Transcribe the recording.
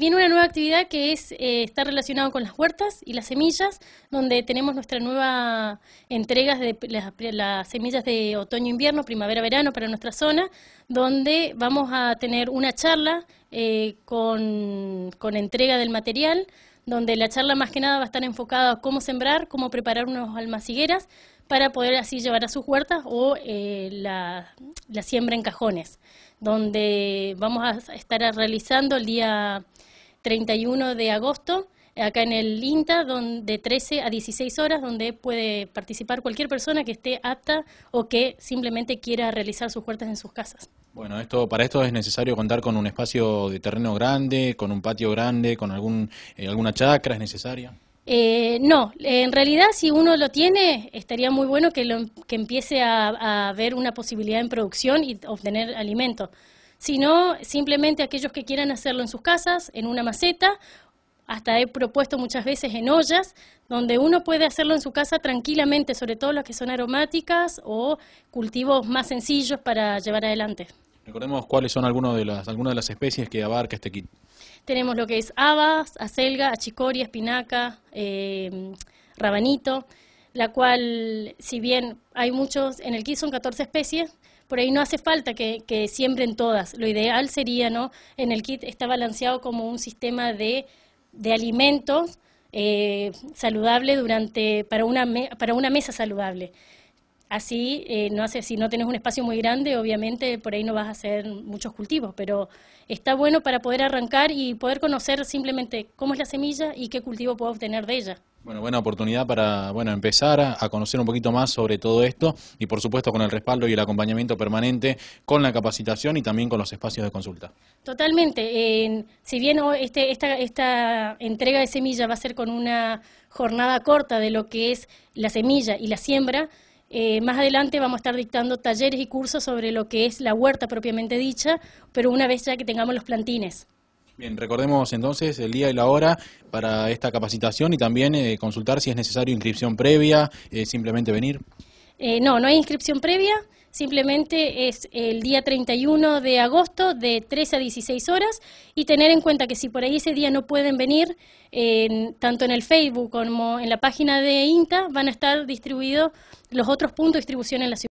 Viene una nueva actividad que es, eh, está relacionada con las huertas y las semillas, donde tenemos nuestra nueva entrega de las, semillas de otoño-invierno, primavera-verano para nuestra zona, donde vamos a tener una charla eh, con, entrega del material, donde la charla más que nada va a estar enfocada a cómo sembrar, cómo preparar unos almacigueras para poder así llevar a sus huertas o eh, la siembra en cajones, donde vamos a estar realizando el día 31 de agosto, acá en el INTA, de 13 a 16 horas, donde puede participar cualquier persona que esté apta o que simplemente quiera realizar sus huertas en sus casas. Bueno, esto, para esto es necesario contar con un espacio de terreno grande, con un patio grande, con algún, eh, alguna chacra, ¿es necesaria? Eh, no, en realidad si uno lo tiene, estaría muy bueno que, lo, que empiece a, a ver una posibilidad en producción y obtener alimento sino simplemente aquellos que quieran hacerlo en sus casas, en una maceta, hasta he propuesto muchas veces en ollas, donde uno puede hacerlo en su casa tranquilamente, sobre todo las que son aromáticas o cultivos más sencillos para llevar adelante. Recordemos cuáles son algunas de las, algunas de las especies que abarca este kit. Tenemos lo que es habas, acelga, achicoria, espinaca, eh, rabanito, la cual, si bien hay muchos, en el kit son 14 especies, por ahí no hace falta que, siembren todas. Lo ideal sería, ¿no? En el kit está balanceado como un sistema de, de alimentos eh, saludable durante, para, una para una mesa saludable. Así, eh, no si no tenés un espacio muy grande, obviamente por ahí no vas a hacer muchos cultivos, pero está bueno para poder arrancar y poder conocer simplemente cómo es la semilla y qué cultivo puedo obtener de ella. Bueno, buena oportunidad para bueno, empezar a, conocer un poquito más sobre todo esto y por supuesto con el respaldo y el acompañamiento permanente, con la capacitación y también con los espacios de consulta. Totalmente. si bien este, esta, esta entrega de semilla va a ser con una jornada corta de lo que es la semilla y la siembra, eh, más adelante vamos a estar dictando talleres y cursos sobre lo que es la huerta propiamente dicha, pero una vez ya que tengamos los plantines. Bien, recordemos entonces el día y la hora para esta capacitación y también eh, consultar si es necesario inscripción previa, eh, simplemente venir. no, no hay inscripción previa simplemente es el día 31 de agosto de 3 a 16 horas y tener en cuenta que si por ahí ese día no pueden venir, tanto en el Facebook como en la página de INTA van a estar distribuidos los otros puntos de distribución en la ciudad.